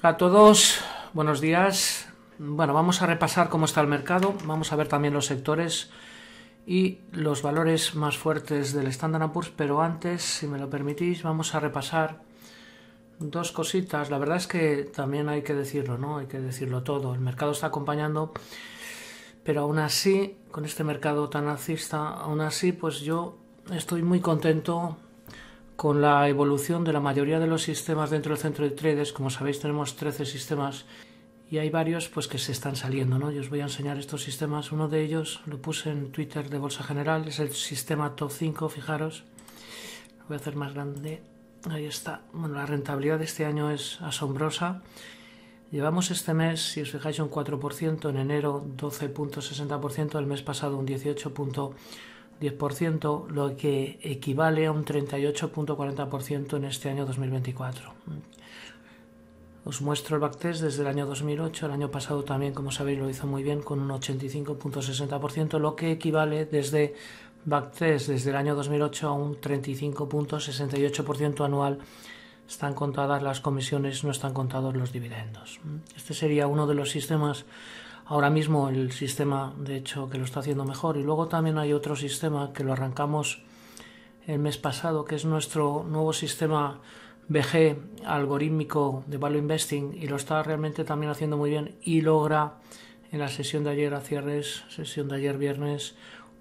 Hola a todos, buenos días. Bueno, vamos a repasar cómo está el mercado, vamos a ver también los sectores y los valores más fuertes del Standard Poor's, pero antes, si me lo permitís, vamos a repasar dos cositas. La verdad es que también hay que decirlo, ¿no? Hay que decirlo todo. El mercado está acompañando, pero aún así, con este mercado tan alcista, aún así, pues yo estoy muy contento con la evolución de la mayoría de los sistemas dentro del centro de traders, como sabéis tenemos 13 sistemas y hay varios pues que se están saliendo, ¿no? Yo os voy a enseñar estos sistemas. Uno de ellos lo puse en Twitter de Bolsa General, es el sistema Top 5, fijaros. voy a hacer más grande. Ahí está. Bueno, la rentabilidad de este año es asombrosa. Llevamos este mes, si os fijáis, un 4%, en enero 12.60%, el mes pasado un punto. 10%, lo que equivale a un 38.40% en este año 2024. Os muestro el backtest desde el año 2008, el año pasado también, como sabéis, lo hizo muy bien con un 85.60%, lo que equivale desde backtest desde el año 2008 a un 35.68% anual. Están contadas las comisiones, no están contados los dividendos. Este sería uno de los sistemas ahora mismo el sistema, de hecho, que lo está haciendo mejor. Y luego también hay otro sistema que lo arrancamos el mes pasado, que es nuestro nuevo sistema BG algorítmico de Value Investing y lo está realmente también haciendo muy bien y logra en la sesión de ayer a cierres, sesión de ayer viernes,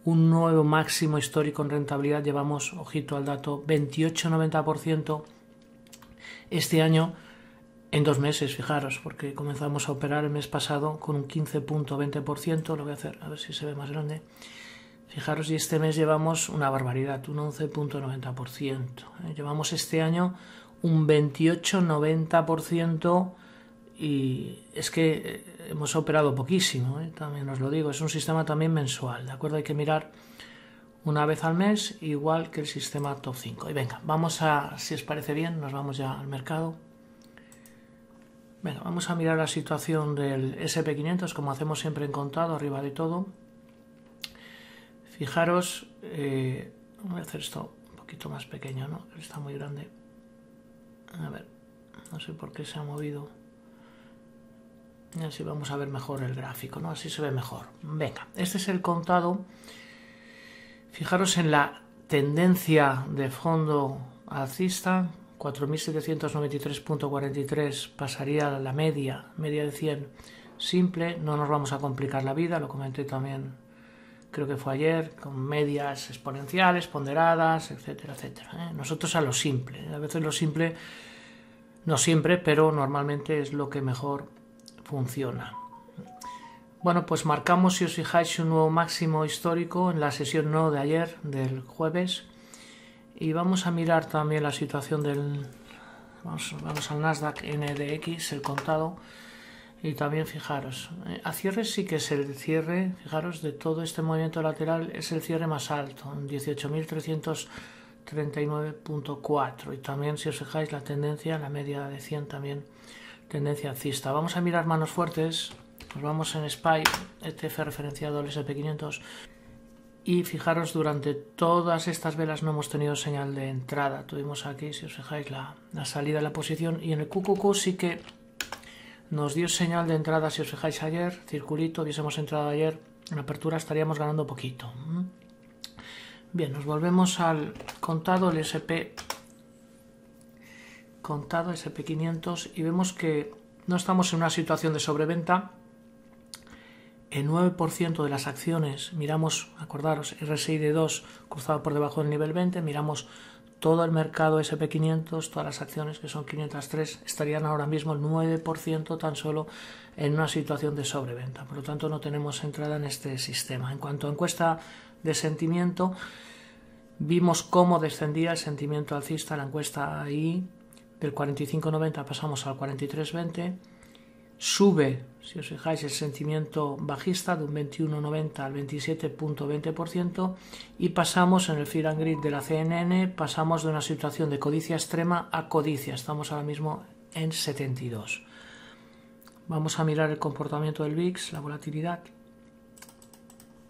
un nuevo máximo histórico en rentabilidad. Llevamos, ojito al dato, 28,90% este año en dos meses, fijaros, porque comenzamos a operar el mes pasado con un 15.20%, lo voy a hacer, a ver si se ve más grande. Fijaros, y este mes llevamos una barbaridad, un 11.90%. ciento. ¿eh? Llevamos este año un 28.90% y es que eh, hemos operado poquísimo, ¿eh? también os lo digo, es un sistema también mensual, ¿de acuerdo? Hay que mirar una vez al mes, igual que el sistema top 5. Y venga, vamos a, si os parece bien, nos vamos ya al mercado vamos a mirar la situación del SP500 como hacemos siempre en contado, arriba de todo. Fijaros, eh, voy a hacer esto un poquito más pequeño, ¿no? Está muy grande. A ver, no sé por qué se ha movido. así vamos a ver mejor el gráfico, ¿no? Así se ve mejor. Venga, este es el contado. Fijaros en la tendencia de fondo alcista 4.793.43 pasaría la media, media de 100. Simple, no nos vamos a complicar la vida, lo comenté también, creo que fue ayer, con medias exponenciales, ponderadas, etcétera, etcétera. ¿eh? Nosotros a lo simple. ¿eh? A veces lo simple, no siempre, pero normalmente es lo que mejor funciona. Bueno, pues marcamos, si os fijáis, un nuevo máximo histórico en la sesión no de ayer, del jueves y vamos a mirar también la situación del... Vamos, al Nasdaq NDX, el contado. Y también fijaros, eh, a cierre sí que es el cierre, fijaros, de todo este movimiento lateral es el cierre más alto, 18.339.4. Y también, si os fijáis, la tendencia, la media de 100 también, tendencia alcista. Vamos a mirar manos fuertes, nos vamos en SPY, ETF referenciado al SP500. Y fijaros, durante todas estas velas no hemos tenido señal de entrada. Tuvimos aquí, si os fijáis, la, salida de la posición. Y en el QQQ sí que nos dio señal de entrada, si os fijáis, ayer. Circulito, hubiésemos entrado ayer. En apertura estaríamos ganando poquito. Bien, nos volvemos al contado, el SP contado, SP500. Y vemos que no estamos en una situación de sobreventa el 9% de las acciones, miramos, acordaros, RSI de 2 cruzado por debajo del nivel 20, miramos todo el mercado SP500, todas las acciones que son 503, estarían ahora mismo el 9% tan solo en una situación de sobreventa. Por lo tanto, no tenemos entrada en este sistema. En cuanto a encuesta de sentimiento, vimos cómo descendía el sentimiento alcista la encuesta ahí. Del 45.90 pasamos al 43.20. Sube si os fijáis, el sentimiento bajista de un 21,90 al 27,20% y pasamos en el Fear and Greed de la CNN, pasamos de una situación de codicia extrema a codicia. Estamos ahora mismo en 72. Vamos a mirar el comportamiento del VIX, la volatilidad.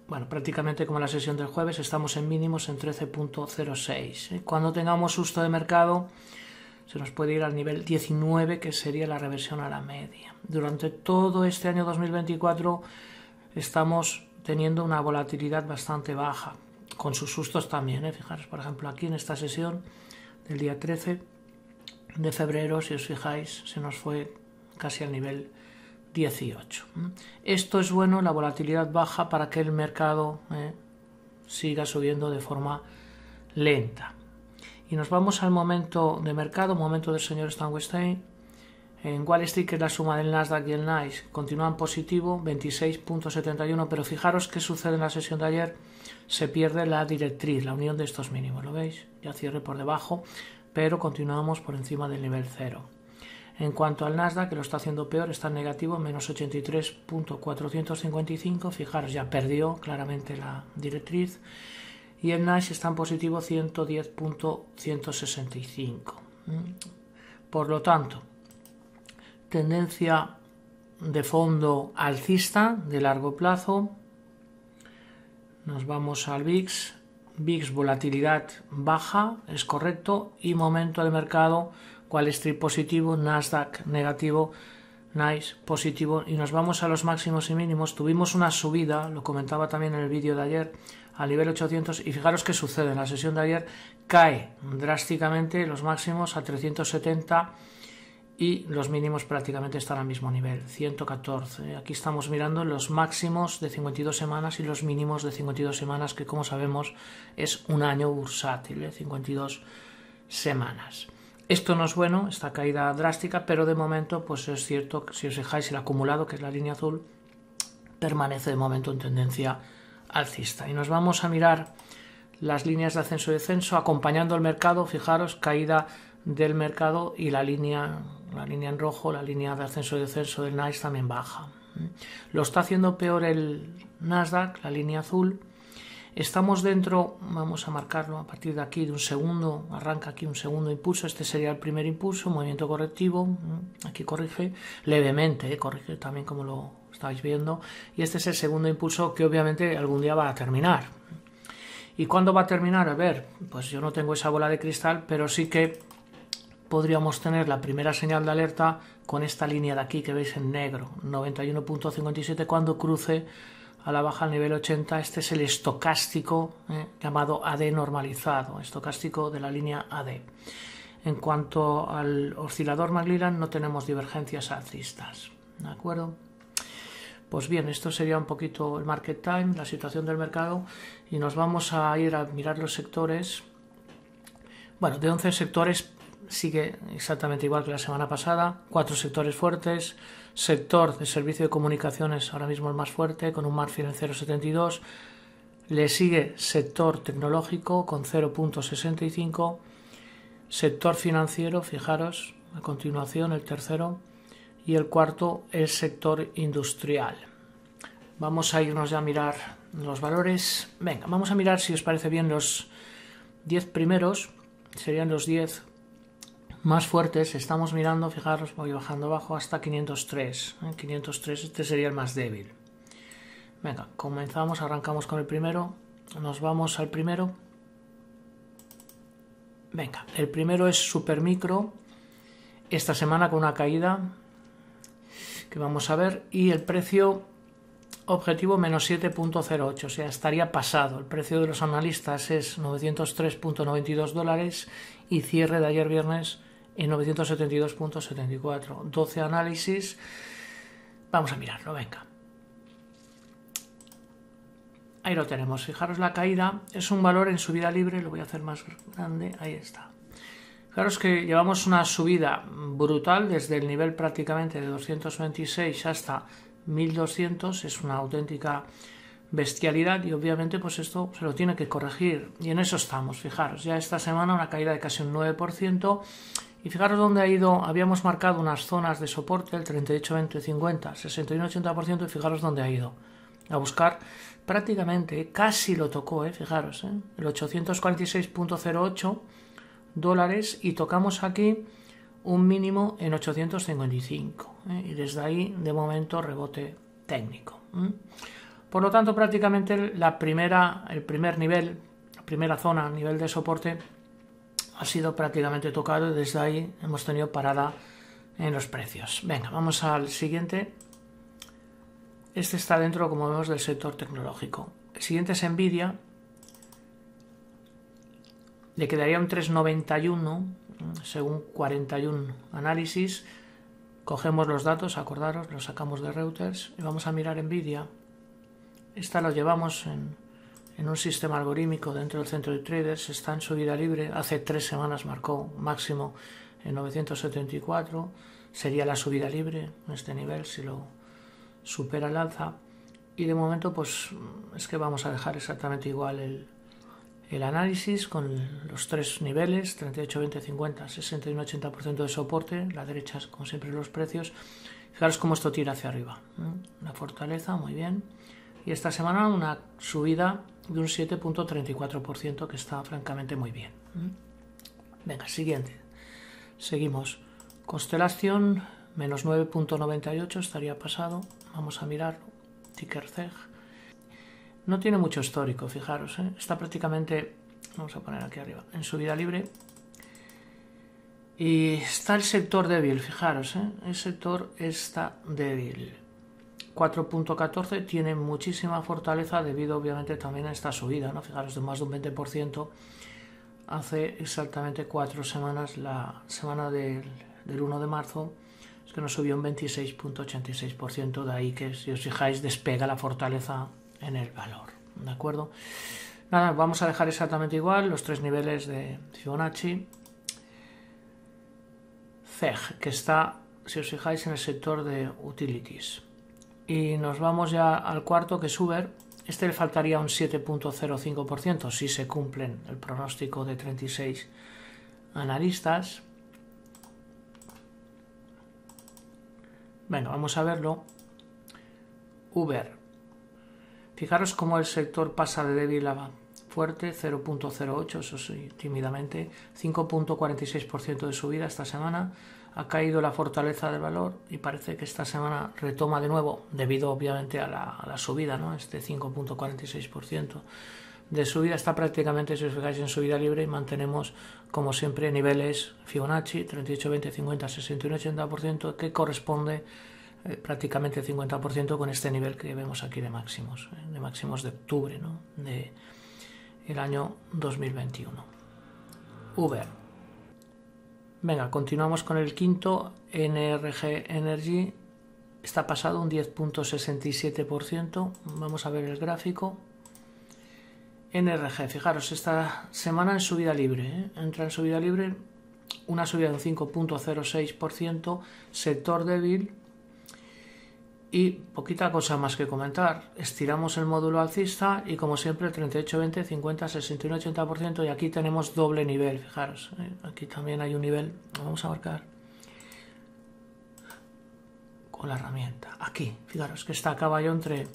Bueno, prácticamente como la sesión del jueves, estamos en mínimos en 13.06. ¿eh? Cuando tengamos susto de mercado se nos puede ir al nivel 19, que sería la reversión a la media. Durante todo este año 2024 estamos teniendo una volatilidad bastante baja, con sus sustos también. ¿eh? Fijaros, por ejemplo, aquí en esta sesión del día 13 de febrero, si os fijáis, se nos fue casi al nivel 18. ¿eh? Esto es bueno, la volatilidad baja, para que el mercado ¿eh? siga subiendo de forma lenta. Y nos vamos al momento de mercado, momento del señor Stan Westain. En Wall Street, que la suma del Nasdaq y el Nice, continúan positivo, 26.71, pero fijaros qué sucede en la sesión de ayer, se pierde la directriz, la unión de estos mínimos, ¿lo veis? Ya cierre por debajo, pero continuamos por encima del nivel cero. En cuanto al Nasdaq, que lo está haciendo peor, está en negativo, menos 83.455, fijaros, ya perdió claramente la directriz y el NICE está en positivo 110.165. Mm. Por lo tanto, tendencia de fondo alcista de largo plazo. Nos vamos al VIX. VIX volatilidad baja, es correcto, y momento de mercado, cual Street positivo, Nasdaq negativo, Nice positivo, y nos vamos a los máximos y mínimos. Tuvimos una subida, lo comentaba también en el vídeo de ayer, a nivel 800 y fijaros qué sucede, en la sesión de ayer cae drásticamente los máximos a 370 y los mínimos prácticamente están al mismo nivel, 114. Aquí estamos mirando los máximos de 52 semanas y los mínimos de 52 semanas, que como sabemos es un año bursátil, 52 ¿eh? semanas. Esto no es bueno, esta caída drástica, pero de momento, pues es cierto que si os fijáis el acumulado, que es la línea azul, permanece de momento en tendencia alcista. Y nos vamos a mirar las líneas de ascenso y descenso acompañando el mercado. Fijaros, caída del mercado y la línea, la línea en rojo, la línea de ascenso y descenso del NICE también baja. Lo está haciendo peor el Nasdaq, la línea azul. Estamos dentro, vamos a marcarlo a partir de aquí, de un segundo, arranca aquí un segundo impulso, este sería el primer impulso, movimiento correctivo, aquí corrige levemente, ¿eh? corrige también como lo estáis viendo, y este es el segundo impulso que obviamente algún día va a terminar. ¿Y cuándo va a terminar? A ver, pues yo no tengo esa bola de cristal, pero sí que podríamos tener la primera señal de alerta con esta línea de aquí que veis en negro, 91.57 cuando cruce a la baja al nivel 80, este es el estocástico eh, llamado AD normalizado, estocástico de la línea AD. En cuanto al oscilador Magliran, no tenemos divergencias alcistas, ¿de acuerdo? Pues bien, esto sería un poquito el market time, la situación del mercado y nos vamos a ir a mirar los sectores. Bueno, de 11 sectores sigue exactamente igual que la semana pasada, cuatro sectores fuertes, sector de servicio de comunicaciones ahora mismo el más fuerte con un margen en 0,72, le sigue sector tecnológico con 0,65, sector financiero, fijaros, a continuación el tercero, y el cuarto el sector industrial. Vamos a irnos ya a mirar los valores. Venga, vamos a mirar si os parece bien los 10 primeros. Serían los 10 más fuertes. Estamos mirando, fijaros, voy bajando abajo hasta 503. En 503 este sería el más débil. Venga, comenzamos, arrancamos con el primero. Nos vamos al primero. Venga, el primero es micro Esta semana con una caída vamos a ver y el precio objetivo menos 7.08, o sea, estaría pasado. El precio de los analistas es 903.92 dólares y cierre de ayer viernes en 972.74. 12 análisis. Vamos a mirarlo, venga. Ahí lo tenemos. Fijaros la caída. Es un valor en subida libre. Lo voy a hacer más grande. Ahí está. Fijaros que llevamos una subida brutal desde el nivel prácticamente de 226 hasta 1200, es una auténtica bestialidad y obviamente pues esto se lo tiene que corregir y en eso estamos, fijaros, ya esta semana una caída de casi un 9% y fijaros dónde ha ido, habíamos marcado unas zonas de soporte, el 38, 20, 50, 61, 80% y fijaros dónde ha ido a buscar prácticamente, casi lo tocó, ¿eh? fijaros, eh, el 846.08 dólares y tocamos aquí un mínimo en 855 ¿eh? y desde ahí de momento rebote técnico. Por lo tanto, prácticamente la primera, el primer nivel, la primera zona, nivel de soporte, ha sido prácticamente tocado y desde ahí hemos tenido parada en los precios. Venga, vamos al siguiente. Este está dentro, como vemos, del sector tecnológico. El siguiente es Nvidia le quedaría un 391 según 41 análisis. Cogemos los datos, acordaros, los sacamos de Reuters y vamos a mirar NVIDIA. Esta lo llevamos en, un sistema algorítmico dentro del centro de traders, está en subida libre, hace tres semanas marcó máximo en 974, sería la subida libre en este nivel si lo supera el alza y de momento pues es que vamos a dejar exactamente igual el, el análisis con los tres niveles, 38, 20, 50, 61, 80% de soporte, la derecha como siempre los precios. Fijaros cómo esto tira hacia arriba. La fortaleza, muy bien. Y esta semana una subida de un 7.34% que está francamente muy bien. Venga, siguiente. Seguimos. Constelación, menos 9.98, estaría pasado. Vamos a mirarlo. Ticker CEG. No tiene mucho histórico, fijaros. ¿eh? Está prácticamente, vamos a poner aquí arriba, en subida libre. Y está el sector débil, fijaros. ¿eh? El sector está débil. 4.14 tiene muchísima fortaleza debido obviamente también a esta subida, ¿no? Fijaros, de más de un 20% hace exactamente cuatro semanas, la semana del, del 1 de marzo, es que nos subió un 26.86%, de ahí que si os fijáis despega la fortaleza en el valor. ¿De acuerdo? Nada, vamos a dejar exactamente igual los tres niveles de Fibonacci. CEG, que está, si os fijáis, en el sector de utilities. Y nos vamos ya al cuarto, que es Uber. Este le faltaría un 7.05% si se cumplen el pronóstico de 36 analistas. Venga, vamos a verlo. Uber Fijaros cómo el sector pasa de débil a fuerte, 0.08, eso sí, tímidamente, 5.46% de subida esta semana, ha caído la fortaleza del valor y parece que esta semana retoma de nuevo, debido obviamente a la, subida, ¿no? este 5.46% de subida está prácticamente, si os fijáis, en subida libre y mantenemos, como siempre, niveles Fibonacci 38, 20, 50, 61, 80% que corresponde eh, prácticamente 50% con este nivel que vemos aquí de máximos, eh, de máximos de octubre ¿no? del año 2021. Uber. Venga, continuamos con el quinto, NRG Energy. Está pasado un 10.67%. Vamos a ver el gráfico. NRG, fijaros, esta semana en subida libre, ¿eh? entra en subida libre, una subida de un 5.06%, sector débil, y poquita cosa más que comentar. Estiramos el módulo alcista y como siempre 38, 20, 50, 61, 80% y aquí tenemos doble nivel, fijaros. ¿eh? Aquí también hay un nivel, vamos a marcar con la herramienta. Aquí, fijaros que está a caballo entre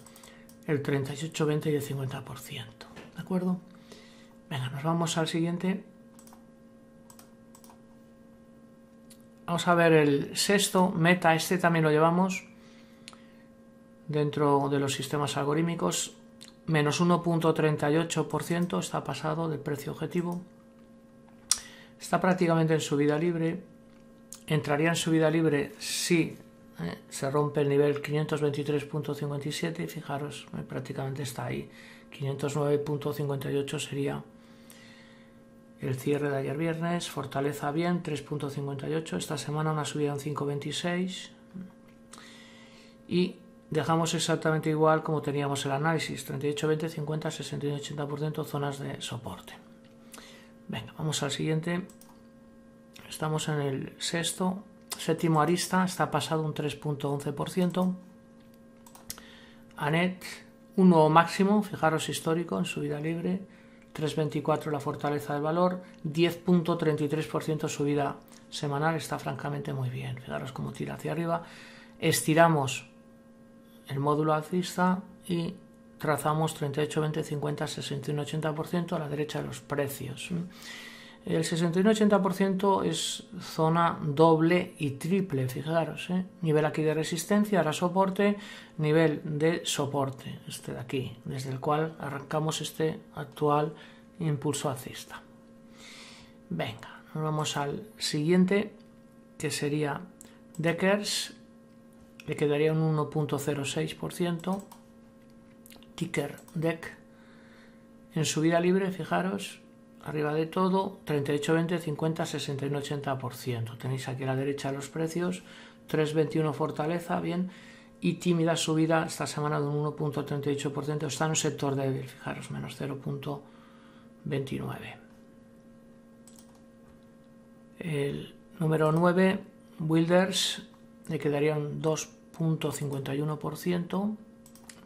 el 38, 20 y el 50%. ¿De acuerdo? Venga, nos vamos al siguiente. Vamos a ver el sexto meta, este también lo llevamos dentro de los sistemas algorítmicos, menos 1.38% está pasado del precio objetivo, está prácticamente en subida libre, entraría en subida libre si eh, se rompe el nivel 523.57, fijaros, eh, prácticamente está ahí, 509.58 sería el cierre de ayer viernes, fortaleza bien, 3.58, esta semana una subida en 5.26 y dejamos exactamente igual como teníamos el análisis, 38, 20, 50, 61, 80% zonas de soporte. Venga, vamos al siguiente. Estamos en el sexto, séptimo arista, está pasado un 3.11%. ANET, un nuevo máximo, fijaros histórico, en subida libre, 3.24 la fortaleza del valor, 10.33% subida semanal, está francamente muy bien, fijaros cómo tira hacia arriba. Estiramos el módulo alcista y trazamos 38, 20, 50, 61, 80% a la derecha de los precios. El 61-80% es zona doble y triple, fijaros. ¿eh? Nivel aquí de resistencia, ahora soporte, nivel de soporte, este de aquí, desde el cual arrancamos este actual impulso alcista. Venga, nos vamos al siguiente, que sería Deckers le quedaría un 1.06%. Ticker Deck en subida libre, fijaros, arriba de todo, 38, 20, 50, 61, 80%. Tenéis aquí a la derecha los precios, 3,21 fortaleza, bien, y tímida subida esta semana de un 1.38%. Está en un sector débil, fijaros, menos 0.29. El número 9, Wilders, le quedaría un 2%. .51%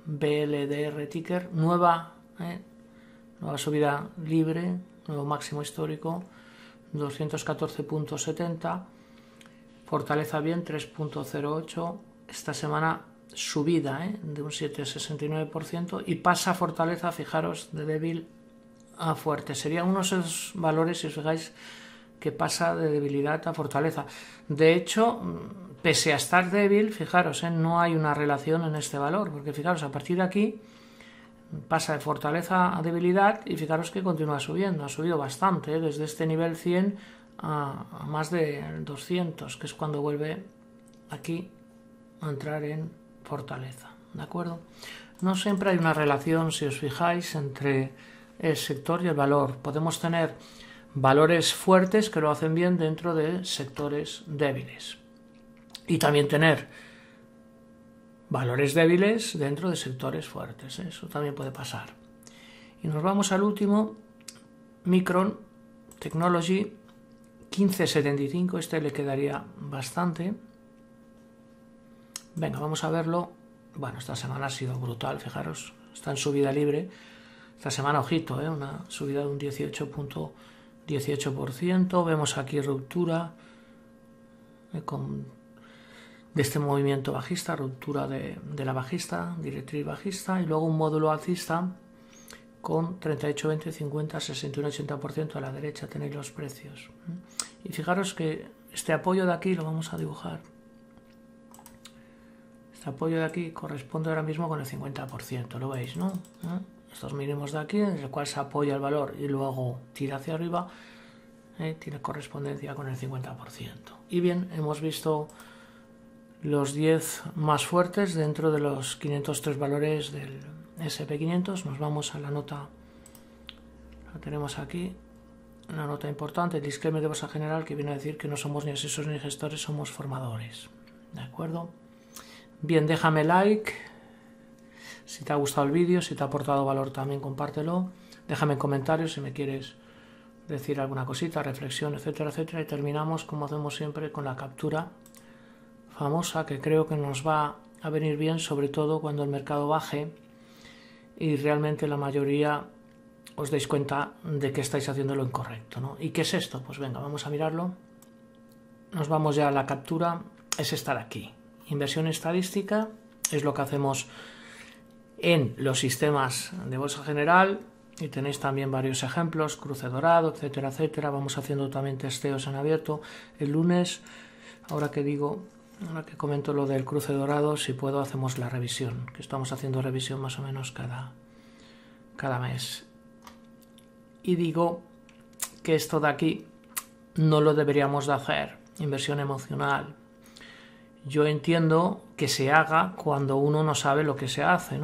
BLDR ticker, nueva, ¿eh? nueva subida libre, nuevo máximo histórico, 214.70, fortaleza bien, 3.08, esta semana subida ¿eh? de un 7,69% y pasa fortaleza, fijaros, de débil a fuerte. Serían unos esos valores, si os fijáis, que pasa de debilidad a fortaleza. De hecho, pese a estar débil, fijaros, ¿eh? no hay una relación en este valor, porque fijaros, a partir de aquí pasa de fortaleza a debilidad y fijaros que continúa subiendo, ha subido bastante, ¿eh? desde este nivel 100 a, más de 200, que es cuando vuelve aquí a entrar en fortaleza, ¿de acuerdo? No siempre hay una relación, si os fijáis, entre el sector y el valor. Podemos tener valores fuertes que lo hacen bien dentro de sectores débiles y también tener valores débiles dentro de sectores fuertes. ¿eh? Eso también puede pasar. Y nos vamos al último, Micron Technology 1575, este le quedaría bastante. Venga, vamos a verlo. Bueno, esta semana ha sido brutal, fijaros, está en subida libre. Esta semana, ojito, ¿eh? una subida de un 18.18%. Vemos aquí ruptura ¿eh? con de este movimiento bajista, ruptura de, la bajista, directriz bajista, y luego un módulo alcista con 38, 20, 50, 61, 80% a la derecha tenéis los precios. Y fijaros que este apoyo de aquí lo vamos a dibujar. Este apoyo de aquí corresponde ahora mismo con el 50%, lo veis, ¿no? ¿Eh? Estos mínimos de aquí, en el cual se apoya el valor y luego tira hacia arriba, ¿eh? tiene correspondencia con el 50%. Y bien, hemos visto los 10 más fuertes dentro de los 503 valores del SP500. Nos vamos a la nota, la tenemos aquí, una nota importante, el disclaimer de bolsa general que viene a decir que no somos ni asesores ni gestores, somos formadores. ¿De acuerdo? Bien, déjame like. Si te ha gustado el vídeo, si te ha aportado valor también compártelo. Déjame en comentarios si me quieres decir alguna cosita, reflexión, etcétera, etcétera. Y terminamos como hacemos siempre con la captura famosa que creo que nos va a venir bien, sobre todo cuando el mercado baje y realmente la mayoría os deis cuenta de que estáis haciendo lo incorrecto. ¿no? ¿Y qué es esto? Pues venga, vamos a mirarlo. Nos vamos ya a la captura. Es estar aquí. Inversión estadística es lo que hacemos en los sistemas de bolsa general. Y tenéis también varios ejemplos, cruce dorado, etcétera, etcétera. Vamos haciendo también testeos en abierto. El lunes, ahora que digo, Ahora que comento lo del cruce dorado, si puedo hacemos la revisión, que estamos haciendo revisión más o menos cada, cada mes. Y digo que esto de aquí no lo deberíamos de hacer, inversión emocional. Yo entiendo que se haga cuando uno no sabe lo que se hace,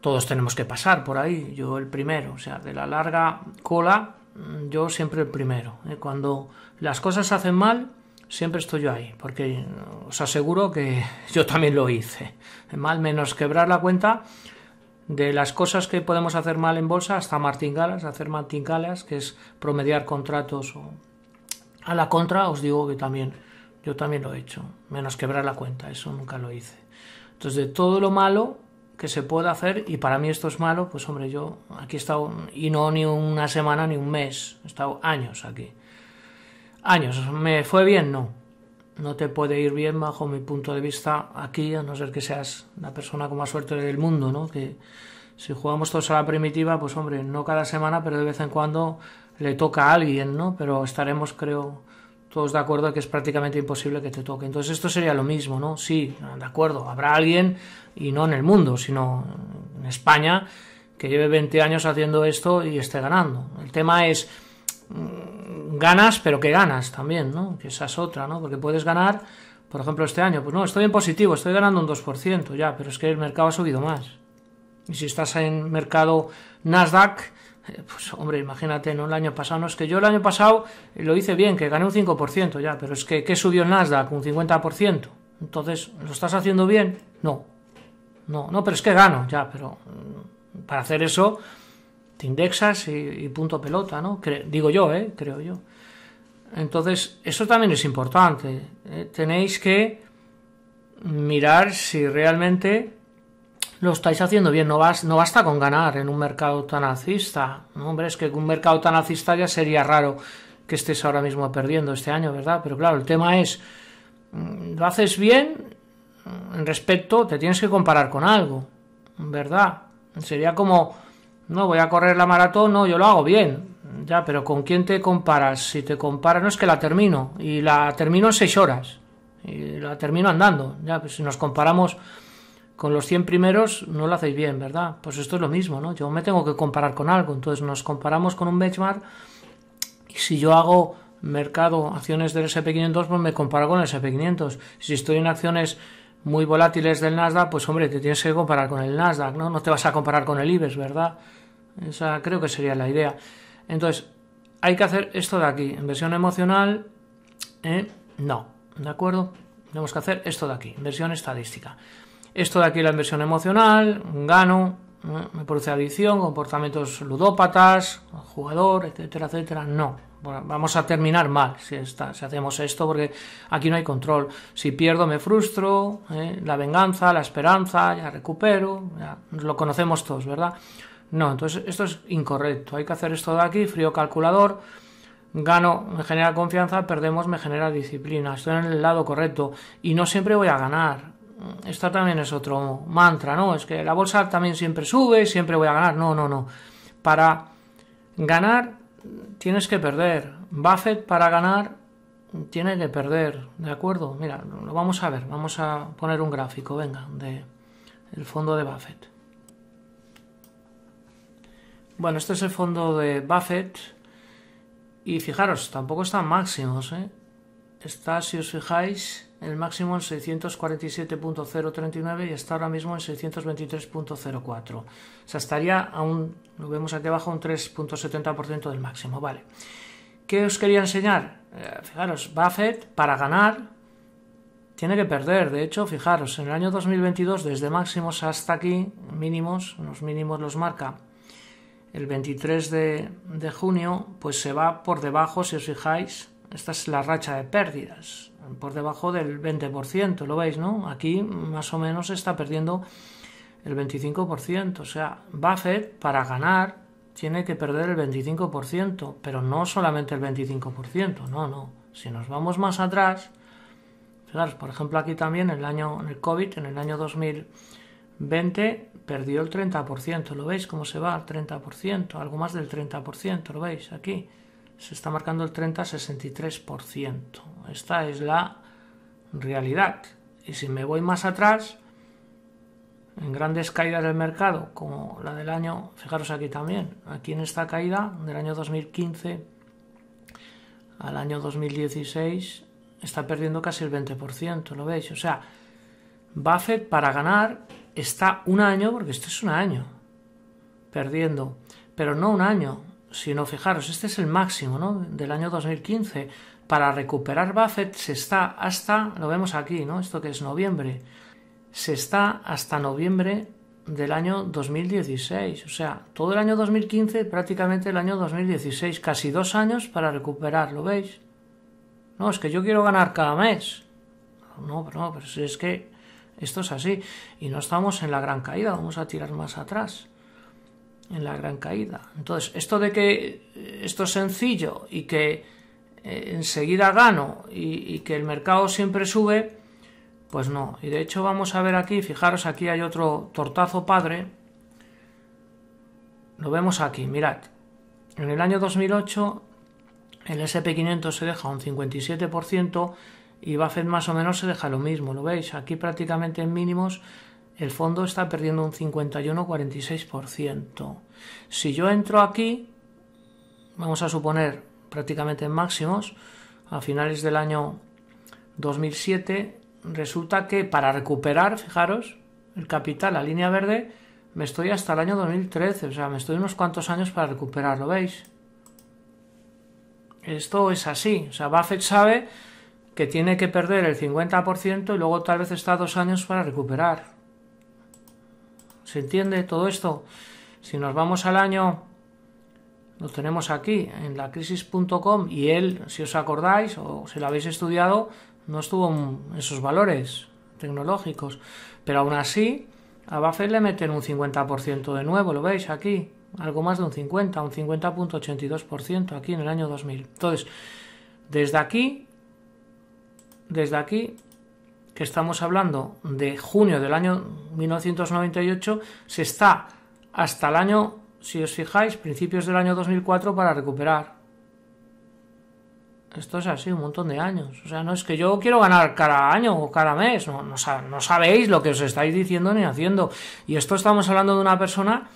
Todos tenemos que pasar por ahí, yo el primero, o sea, de la larga cola, mm, yo siempre el primero. ¿eh? Cuando las cosas se hacen mal, siempre estoy yo ahí, porque os aseguro que yo también lo hice. Mal menos quebrar la cuenta de las cosas que podemos hacer mal en bolsa hasta martingalas, hacer martingalas, que es promediar contratos a la contra, os digo que también yo también lo he hecho, menos quebrar la cuenta, eso nunca lo hice. Entonces, de todo lo malo que se puede hacer, y para mí esto es malo, pues hombre, yo aquí he estado, y no ni una semana ni un mes, he estado años aquí años. ¿Me fue bien? No. No te puede ir bien bajo mi punto de vista aquí, a no ser que seas la persona con más suerte del mundo, ¿no? Que si jugamos todos a la primitiva, pues hombre, no cada semana, pero de vez en cuando le toca a alguien, ¿no? Pero estaremos, creo, todos de acuerdo que es prácticamente imposible que te toque. Entonces esto sería lo mismo, ¿no? Sí, de acuerdo, habrá alguien, y no en el mundo, sino en España, que lleve 20 años haciendo esto y esté ganando. El tema es mm, ganas, pero que ganas también, ¿no? Que esa es otra, ¿no? Porque puedes ganar, por ejemplo, este año, pues no, estoy en positivo, estoy ganando un 2% ya, pero es que el mercado ha subido más. Y si estás en mercado Nasdaq, eh, pues hombre, imagínate, ¿no? El año pasado, no es que yo el año pasado lo hice bien, que gané un 5% ya, pero es que ¿qué subió el Nasdaq? Un 50%. Entonces, ¿lo estás haciendo bien? No. No, no, pero es que gano ya, pero mm, para hacer eso te indexas y, punto pelota, ¿no? digo yo, ¿eh? Creo yo. Entonces, eso también es importante. ¿eh? Tenéis que mirar si realmente lo estáis haciendo bien. No, no basta con ganar en un mercado tan alcista. Hombre, es que un mercado tan alcista ya sería raro que estés ahora mismo perdiendo este año, ¿verdad? Pero claro, el tema es, mm, lo haces bien, mm, en respecto, te tienes que comparar con algo, ¿verdad? Sería como no, voy a correr la maratón, no, yo lo hago bien. Ya, pero ¿con quién te comparas? Si te comparas, no es que la termino. Y la termino en seis horas. Y la termino andando. Ya, pues si nos comparamos con los 100 primeros, no lo hacéis bien, ¿verdad? Pues esto es lo mismo, ¿no? Yo me tengo que comparar con algo. Entonces nos comparamos con un benchmark. Y si yo hago mercado, acciones del SP500, pues me comparo con el SP500. Si estoy en acciones muy volátiles del Nasdaq, pues hombre, te tienes que comparar con el Nasdaq, ¿no? No te vas a comparar con el IBEX, ¿verdad? Esa creo que sería la idea. Entonces, hay que hacer esto de aquí. Inversión emocional, ¿eh? no. ¿De acuerdo? Tenemos que hacer esto de aquí. Inversión estadística. Esto de aquí, la inversión emocional, gano, ¿eh? me produce adicción, comportamientos ludópatas, jugador, etcétera, etcétera. No. Bueno, vamos a terminar mal si, si, hacemos esto, porque aquí no hay control. Si pierdo, me frustro, ¿eh? la venganza, la esperanza, ya recupero, lo conocemos todos, ¿verdad? No, entonces esto es incorrecto. Hay que hacer esto de aquí, frío calculador. Gano, me genera confianza, perdemos, me genera disciplina. Estoy en el lado correcto y no siempre voy a ganar. Esto también es otro mantra, ¿no? Es que la bolsa también siempre sube, siempre voy a ganar. No, no, no. Para ganar tienes que perder. Buffett para ganar tiene que perder, ¿de acuerdo? Mira, lo vamos a ver. Vamos a poner un gráfico, venga, de el fondo de Buffett. Bueno, este es el fondo de Buffett. Y fijaros, tampoco están máximos. ¿eh? Está, si os fijáis, el máximo en 647.039 y está ahora mismo en 623.04. O sea, estaría a un, lo vemos aquí abajo, un 3.70% del máximo. Vale. ¿Qué os quería enseñar? Eh, fijaros, Buffett, para ganar, tiene que perder. De hecho, fijaros, en el año 2022, desde máximos hasta aquí, mínimos, los mínimos los marca el 23 de, junio, pues se va por debajo, si os fijáis, esta es la racha de pérdidas, por debajo del 20%, lo veis, ¿no? Aquí más o menos se está perdiendo el 25%, o sea, Buffett para ganar tiene que perder el 25%, pero no solamente el 25%, no, no, si nos vamos más atrás, por ejemplo, aquí también en el año, en el COVID, en el año 2000, 20 perdió el 30%, ¿lo veis cómo se va al 30%? Algo más del 30%, ¿lo veis aquí? Se está marcando el 30-63%. Esta es la realidad. Y si me voy más atrás, en grandes caídas del mercado, como la del año, fijaros aquí también, aquí en esta caída del año 2015 al año 2016, está perdiendo casi el 20%, ¿lo veis? O sea, Buffett para ganar está un año, porque esto es un año, perdiendo. Pero no un año, sino fijaros, este es el máximo ¿no? del año 2015. Para recuperar Buffett se está hasta, lo vemos aquí, ¿no? Esto que es noviembre. Se está hasta noviembre del año 2016. O sea, todo el año 2015, prácticamente el año 2016. Casi dos años para recuperar, ¿lo veis? No, es que yo quiero ganar cada mes. No, pero no, pero es que esto es así. Y no estamos en la gran caída, vamos a tirar más atrás. En la gran caída. Entonces, esto de que eh, esto es sencillo y que eh, enseguida gano y, y, que el mercado siempre sube, pues no. Y de hecho vamos a ver aquí, fijaros, aquí hay otro tortazo padre. Lo vemos aquí, mirad. En el año 2008 el SP500 se deja un 57%, y Buffett más o menos se deja lo mismo, ¿lo veis? Aquí prácticamente en mínimos el fondo está perdiendo un 51,46%. Si yo entro aquí, vamos a suponer prácticamente en máximos, a finales del año 2007, resulta que para recuperar, fijaros, el capital, la línea verde, me estoy hasta el año 2013, o sea, me estoy unos cuantos años para recuperarlo, ¿veis? Esto es así, o sea, Buffett sabe que tiene que perder el 50% y luego tal vez está dos años para recuperar. ¿Se entiende todo esto? Si nos vamos al año, lo tenemos aquí, en la crisis.com, y él, si os acordáis o si lo habéis estudiado, no estuvo en esos valores tecnológicos. Pero aún así, a Buffett le meten un 50% de nuevo, lo veis aquí, algo más de un 50, un 50.82% aquí en el año 2000. Entonces, desde aquí desde aquí, que estamos hablando de junio del año 1998, se está hasta el año, si os fijáis, principios del año 2004 para recuperar. Esto es así, un montón de años. O sea, no es que yo quiero ganar cada año o cada mes. No, sabéis lo que os estáis diciendo ni haciendo. Y esto estamos hablando de una persona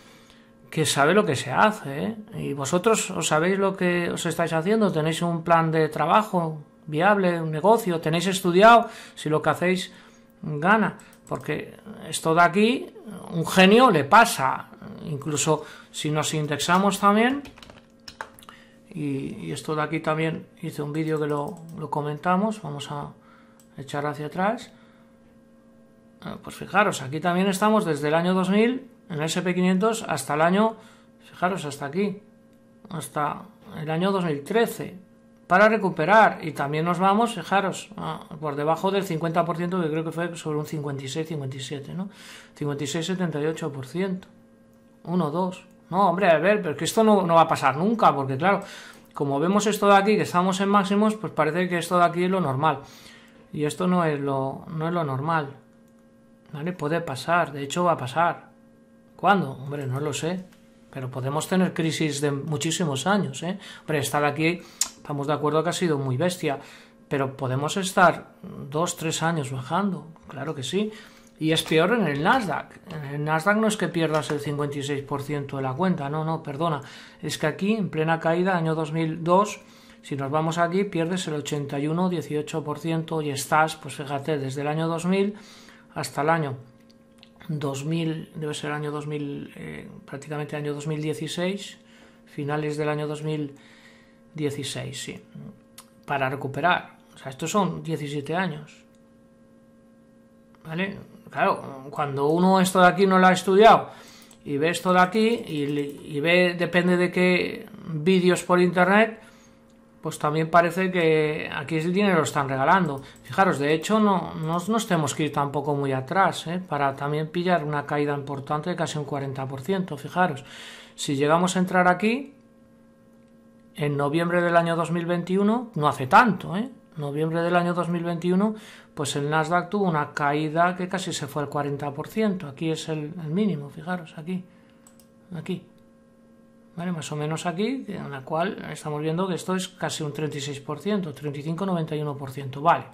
que sabe lo que se hace. ¿eh? Y vosotros os sabéis lo que os estáis haciendo. Tenéis un plan de trabajo viable, un negocio, tenéis estudiado, si lo que hacéis gana, porque esto de aquí, un genio le pasa, incluso si nos indexamos también, y, esto de aquí también hice un vídeo que lo, lo comentamos, vamos a echar hacia atrás, ah, pues fijaros, aquí también estamos desde el año 2000 en el SP500 hasta el año, fijaros, hasta aquí, hasta el año 2013, para recuperar. Y también nos vamos, fijaros, por debajo del 50%, que creo que fue sobre un 56-57, ¿no? 56-78%. 1, 2. No, hombre, a ver, pero que esto no, no va a pasar nunca, porque claro, como vemos esto de aquí, que estamos en máximos, pues parece que esto de aquí es lo normal. Y esto no es lo, no es lo normal. ¿Vale? Puede pasar, de hecho va a pasar. ¿Cuándo? Hombre, no lo sé. Pero podemos tener crisis de muchísimos años, ¿eh? Hombre, estar aquí Estamos de acuerdo que ha sido muy bestia, pero podemos estar dos, tres años bajando, claro que sí. Y es peor en el Nasdaq. En el Nasdaq no es que pierdas el 56% de la cuenta, no, no, perdona. Es que aquí, en plena caída, año 2002, si nos vamos aquí, pierdes el 81-18% y estás, pues fíjate, desde el año 2000 hasta el año 2000, debe ser el año 2000, prácticamente eh, prácticamente año 2016, finales del año 2000. 16, sí. Para recuperar. O sea, estos son 17 años. ¿Vale? Claro, cuando uno esto de aquí no lo ha estudiado y ve esto de aquí y, ve, depende de qué vídeos por internet, pues también parece que aquí el dinero lo están regalando. Fijaros, de hecho, no, no, nos tenemos que ir tampoco muy atrás, ¿eh? para también pillar una caída importante de casi un 40%. Fijaros, si llegamos a entrar aquí, en noviembre del año 2021, no hace tanto, ¿eh? noviembre del año 2021, pues el Nasdaq tuvo una caída que casi se fue al 40%. Aquí es el, mínimo, fijaros, aquí. Aquí. ¿Vale? Más o menos aquí, en la cual estamos viendo que esto es casi un 36%, 35,91%. Vale.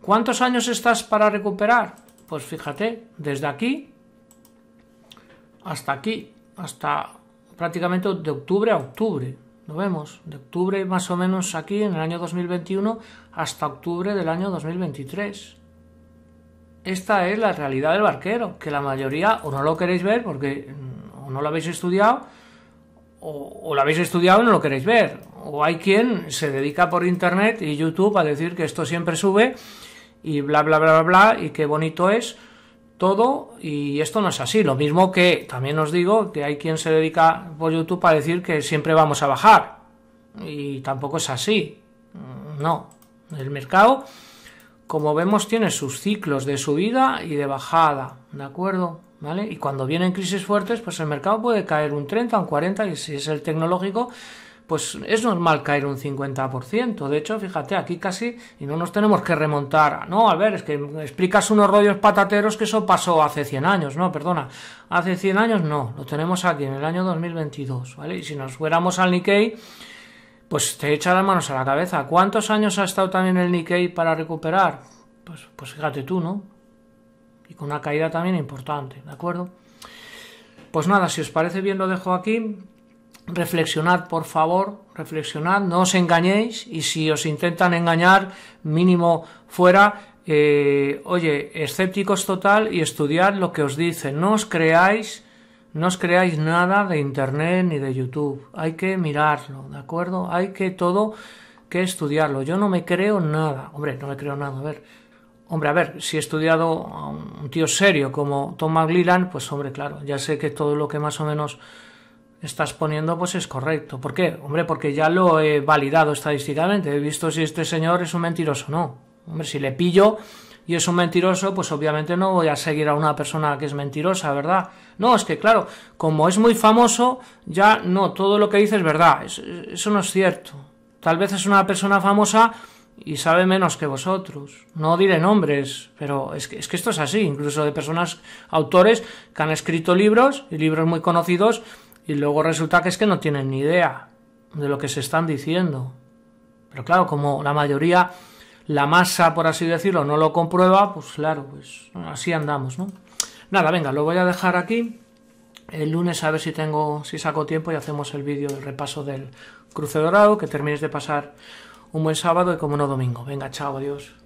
¿Cuántos años estás para recuperar? Pues fíjate, desde aquí hasta aquí, hasta prácticamente de octubre a octubre. Nos vemos de octubre más o menos aquí en el año 2021 hasta octubre del año 2023. Esta es la realidad del barquero, que la mayoría o no lo queréis ver porque mm, o no lo habéis estudiado o, lo habéis estudiado y no lo queréis ver. O hay quien se dedica por internet y YouTube a decir que esto siempre sube y bla bla bla bla bla y qué bonito es todo y esto no es así. Lo mismo que también os digo que hay quien se dedica por YouTube a decir que siempre vamos a bajar y tampoco es así. Mm, no, el mercado, como vemos, tiene sus ciclos de subida y de bajada, ¿de acuerdo? ¿Vale? Y cuando vienen crisis fuertes, pues el mercado puede caer un 30, un 40 y si es el tecnológico, pues es normal caer un 50%. De hecho, fíjate, aquí casi, y no nos tenemos que remontar. No, a ver, es que explicas unos rollos patateros que eso pasó hace 100 años, no, perdona. Hace 100 años no, lo tenemos aquí en el año 2022, ¿vale? Y si nos fuéramos al Nikkei, pues te echa las manos a la cabeza. ¿Cuántos años ha estado también el Nikkei para recuperar? Pues, pues fíjate tú, ¿no? Y con una caída también importante, ¿de acuerdo? Pues nada, si os parece bien lo dejo aquí reflexionad, por favor, reflexionad, no os engañéis y si os intentan engañar, mínimo fuera, eh, oye, escépticos total y estudiad lo que os dicen, no os creáis, no os creáis nada de Internet ni de YouTube, hay que mirarlo, ¿de acuerdo? Hay que todo que estudiarlo, yo no me creo nada, hombre, no me creo nada, a ver, Hombre, a ver, si he estudiado a un tío serio como Tom McLean, pues hombre, claro, ya sé que todo lo que más o menos estás poniendo pues es correcto. ¿Por qué? Hombre, porque ya lo he validado estadísticamente. He visto si este señor es un mentiroso o no. Hombre, si le pillo y es un mentiroso, pues obviamente no voy a seguir a una persona que es mentirosa, ¿verdad? No, es que claro, como es muy famoso, ya no, todo lo que dice es verdad. Eso no es cierto. Tal vez es una persona famosa y sabe menos que vosotros. No diré nombres, pero es que, es que esto es así, incluso de personas, autores que han escrito libros y libros muy conocidos y luego resulta que es que no tienen ni idea de lo que se están diciendo. Pero claro, como la mayoría, la masa, por así decirlo, no lo comprueba, pues claro, pues así andamos, ¿no? Nada, venga, lo voy a dejar aquí. El lunes a ver si tengo, si saco tiempo y hacemos el vídeo del repaso del cruce dorado, que termines de pasar un buen sábado y como no domingo. Venga, chao, adiós.